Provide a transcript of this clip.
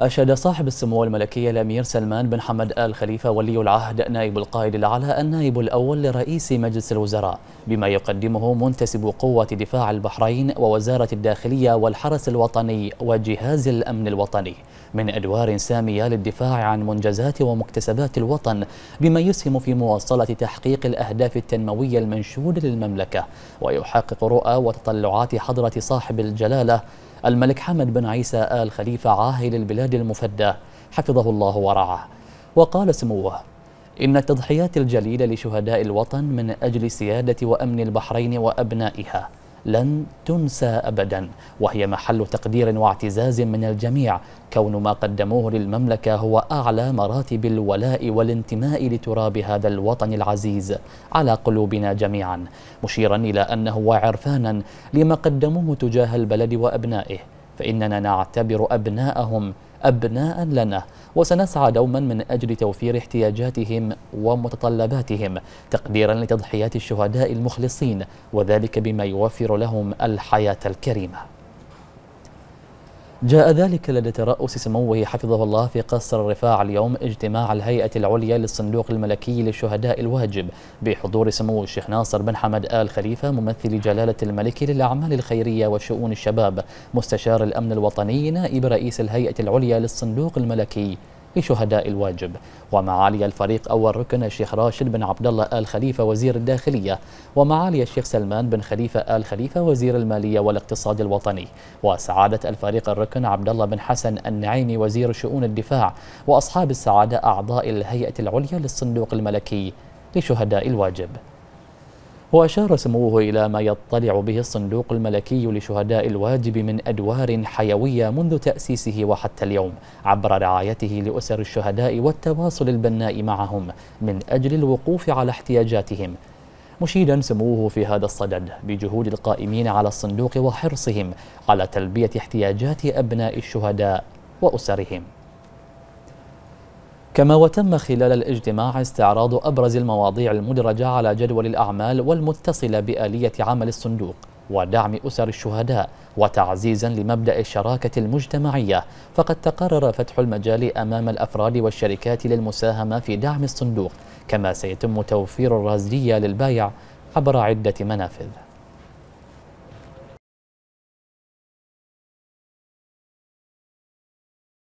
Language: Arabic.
أشاد صاحب السمو الملكي الأمير سلمان بن حمد آل خليفة ولي العهد نائب القائد الأعلى النائب الأول لرئيس مجلس الوزراء بما يقدمه منتسب قوة دفاع البحرين ووزارة الداخلية والحرس الوطني وجهاز الأمن الوطني من أدوار سامية للدفاع عن منجزات ومكتسبات الوطن بما يسهم في مواصلة تحقيق الأهداف التنموية المنشودة للمملكة ويحقق رؤى وتطلعات حضرة صاحب الجلالة الملك حمد بن عيسى آل خليفة عاهل البلاد المفدى حفظه الله ورعاه وقال سموه إن التضحيات الجليلة لشهداء الوطن من أجل سيادة وأمن البحرين وأبنائها لن تنسى أبدا وهي محل تقدير واعتزاز من الجميع كون ما قدموه للمملكة هو أعلى مراتب الولاء والانتماء لتراب هذا الوطن العزيز على قلوبنا جميعا مشيرا إلى أنه وعرفانا لما قدموه تجاه البلد وأبنائه فإننا نعتبر أبناءهم أبناء لنا وسنسعى دوما من أجل توفير احتياجاتهم ومتطلباتهم تقديرا لتضحيات الشهداء المخلصين وذلك بما يوفر لهم الحياة الكريمة جاء ذلك لدى ترأس سموه حفظه الله في قصر الرفاع اليوم اجتماع الهيئة العليا للصندوق الملكي للشهداء الواجب بحضور سمو الشيخ ناصر بن حمد آل خليفة ممثل جلالة الملك للأعمال الخيرية وشؤون الشباب مستشار الأمن الوطني نائب رئيس الهيئة العليا للصندوق الملكي لشهداء الواجب ومعالي الفريق أول ركن الشيخ راشد بن عبد الله آل خليفة وزير الداخلية ومعالي الشيخ سلمان بن خليفة آل خليفة وزير المالية والاقتصاد الوطني وسعادة الفريق الركن عبد الله بن حسن النعيمي وزير شؤون الدفاع وأصحاب السعادة أعضاء الهيئة العليا للصندوق الملكي لشهداء الواجب وأشار سموه إلى ما يطلع به الصندوق الملكي لشهداء الواجب من أدوار حيوية منذ تأسيسه وحتى اليوم عبر رعايته لأسر الشهداء والتواصل البناء معهم من أجل الوقوف على احتياجاتهم مشيدا سموه في هذا الصدد بجهود القائمين على الصندوق وحرصهم على تلبية احتياجات أبناء الشهداء وأسرهم كما وتم خلال الاجتماع استعراض أبرز المواضيع المدرجة على جدول الأعمال والمتصلة بآلية عمل الصندوق ودعم أسر الشهداء وتعزيزا لمبدأ الشراكة المجتمعية فقد تقرر فتح المجال أمام الأفراد والشركات للمساهمة في دعم الصندوق كما سيتم توفير الرازدية للبايع عبر عدة منافذ